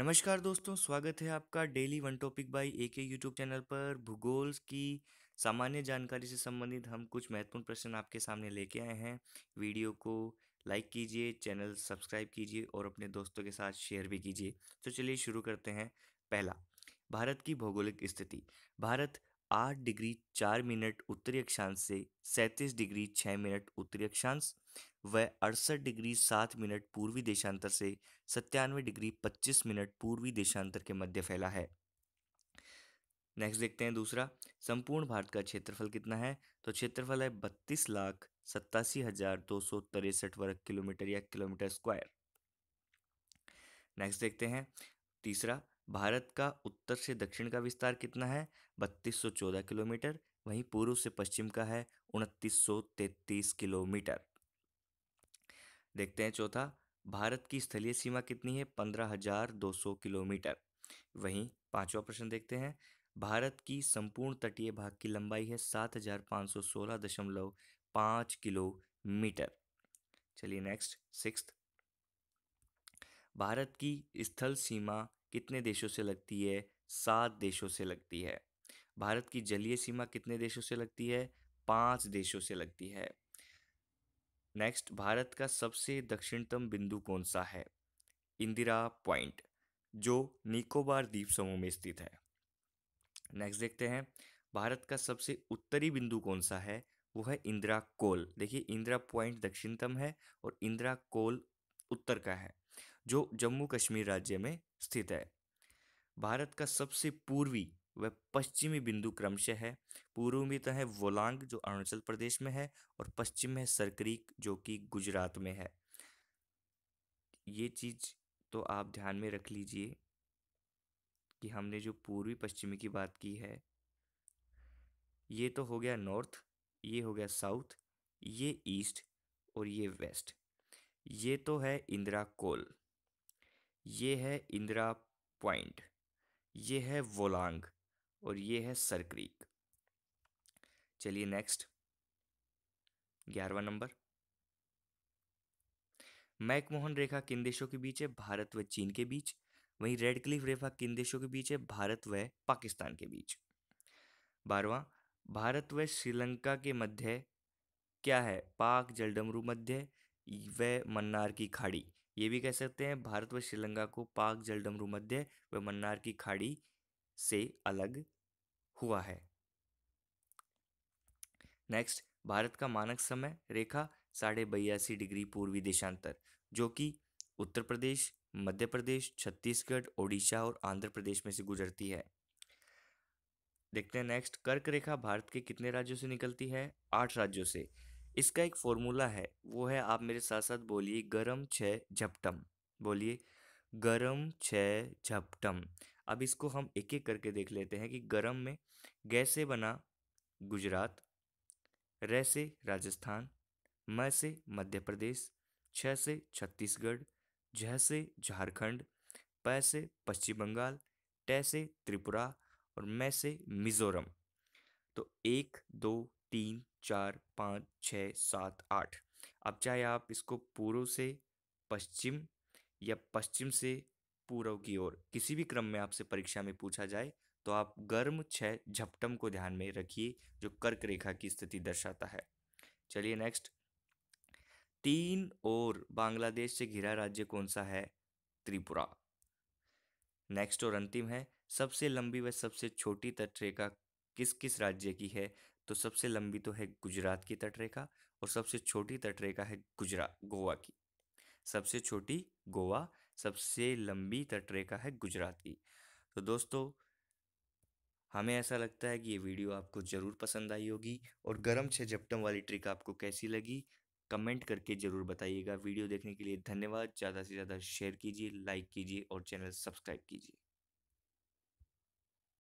नमस्कार दोस्तों स्वागत है आपका daily one topic by A K YouTube channel पर भूगोल की सामान्य जानकारी से संबंधित हम कुछ महत्वपूर्ण प्रश्न आपके सामने लेके आए हैं वीडियो को लाइक कीजिए चैनल सब्सक्राइब कीजिए और अपने दोस्तों के साथ शेयर भी कीजिए तो चलिए शुरू करते हैं पहला भारत की भौगोलिक स्थिति भारत आठ डिग्री चार मिनट उत्तरी अक्षांश से सैंतीस डिग्री छः मिनट उत्तरी अक्षांश व अड़सठ डिग्री सात मिनट पूर्वी देशांतर से सत्तानवे डिग्री पच्चीस मिनट पूर्वी देशांतर के मध्य फैला है नेक्स्ट देखते हैं दूसरा संपूर्ण भारत का क्षेत्रफल कितना है तो क्षेत्रफल है बत्तीस लाख सत्तासी हजार दो सौ तिरसठ वर्ग किलोमीटर या किलोमीटर स्क्वायर नेक्स्ट देखते हैं तीसरा भारत का उत्तर से दक्षिण का विस्तार कितना है बत्तीस किलोमीटर वहीं पूर्व से पश्चिम का है उनतीस किलोमीटर देखते हैं चौथा भारत की स्थलीय सीमा कितनी है 15,200 किलोमीटर वहीं पांचवा प्रश्न देखते हैं भारत की संपूर्ण तटीय भाग की लंबाई है 7,516.5 किलोमीटर चलिए नेक्स्ट सिक्स भारत की स्थल सीमा कितने देशों से लगती है सात देशों से लगती है भारत की जलीय सीमा कितने देशों से लगती है पांच देशों से लगती है नेक्स्ट भारत का सबसे दक्षिणतम बिंदु कौन सा है इंदिरा पॉइंट जो निकोबार द्वीप समूह में स्थित है नेक्स्ट देखते हैं भारत का सबसे उत्तरी बिंदु कौन सा है वो है इंदिरा कोल देखिए इंदिरा पॉइंट दक्षिणतम है और इंदिरा कोल उत्तर का है जो जम्मू कश्मीर राज्य में स्थित है भारत का सबसे पूर्वी व पश्चिमी बिंदु क्रमशः है पूर्व में तो है वोलांग जो अरुणाचल प्रदेश में है और पश्चिम में है सरकरीक जो कि गुजरात में है ये चीज़ तो आप ध्यान में रख लीजिए कि हमने जो पूर्वी पश्चिमी की बात की है ये तो हो गया नॉर्थ ये हो गया साउथ ये ईस्ट और ये वेस्ट ये तो है इंदिरा कोल ये है इंदिरा पॉइंट ये है वोलांग और ये है सरक्रीक चलिए नेक्स्ट ग्यारहवा नंबर मैकमोहन रेखा किन देशों के बीच है भारत व चीन के बीच वहीं रेड क्लिफ रेखा किन देशों के बीच है भारत व पाकिस्तान के बीच बारवा भारत व श्रीलंका के मध्य क्या है पाक जलडमरू मध्य व मन्नार की खाड़ी ये भी कह सकते हैं भारत व श्रीलंका को पाक जलडमरू मध्य व मन्नार की खाड़ी से अलग हुआ है नेक्स्ट भारत का मानक समय रेखा साढ़े बयासी डिग्री पूर्वी देशांतर जो कि उत्तर प्रदेश मध्य प्रदेश छत्तीसगढ़ ओडिशा और आंध्र प्रदेश में से गुजरती है देखते हैं नेक्स्ट कर्क रेखा भारत के कितने राज्यों से निकलती है आठ राज्यों से इसका एक फॉर्मूला है वो है आप मेरे साथ साथ बोलिए गरम छ झपटम बोलिए गरम छ झपटम अब इसको हम एक एक करके देख लेते हैं कि गरम में गैसे बना गुजरात रह से राजस्थान म से मध्य प्रदेश छ से छत्तीसगढ़ झ से झारखंड प से पश्चिम बंगाल ट से त्रिपुरा और मैं से मिज़ोरम तो एक दो तीन चार पाँच छः सात आठ अब चाहे आप इसको पूर्व से पश्चिम या पश्चिम से पूर्व की ओर किसी भी क्रम में आपसे परीक्षा में पूछा जाए तो आप गर्म छः झपटम को ध्यान में रखिए जो कर्क रेखा की स्थिति दर्शाता है चलिए नेक्स्ट तीन और बांग्लादेश से घिरा राज्य कौन सा है त्रिपुरा नेक्स्ट और अंतिम है सबसे लंबी व सबसे छोटी तटरेखा किस किस राज्य की है तो सबसे लंबी तो है गुजरात की तटरेखा और सबसे छोटी तटरेखा है गुजरात गोवा की सबसे छोटी गोवा सबसे लंबी तटरेखा है गुजरात की तो दोस्तों हमें ऐसा लगता है कि ये वीडियो आपको ज़रूर पसंद आई होगी और गर्म छः झपटम वाली ट्रिक आपको कैसी लगी कमेंट करके ज़रूर बताइएगा वीडियो देखने के लिए धन्यवाद ज़्यादा से ज़्यादा शेयर कीजिए लाइक कीजिए और चैनल सब्सक्राइब कीजिए